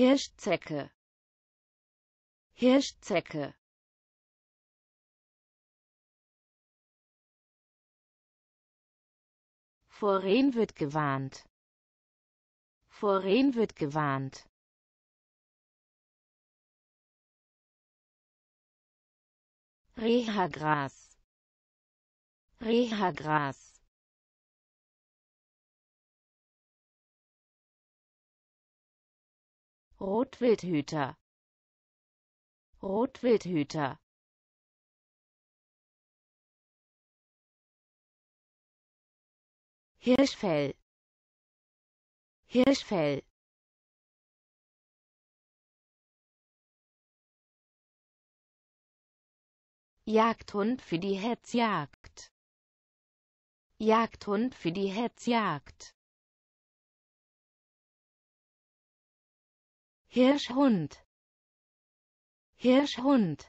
Hirschzecke Hirschzecke Vor Rehen wird gewarnt. Vor Rehen wird gewarnt. Rehagras Rehagras Rotwildhüter Rotwildhüter Hirschfell Hirschfell Jagdhund für die Hetzjagd Jagdhund für die Hetzjagd Hirschhund Hirschhund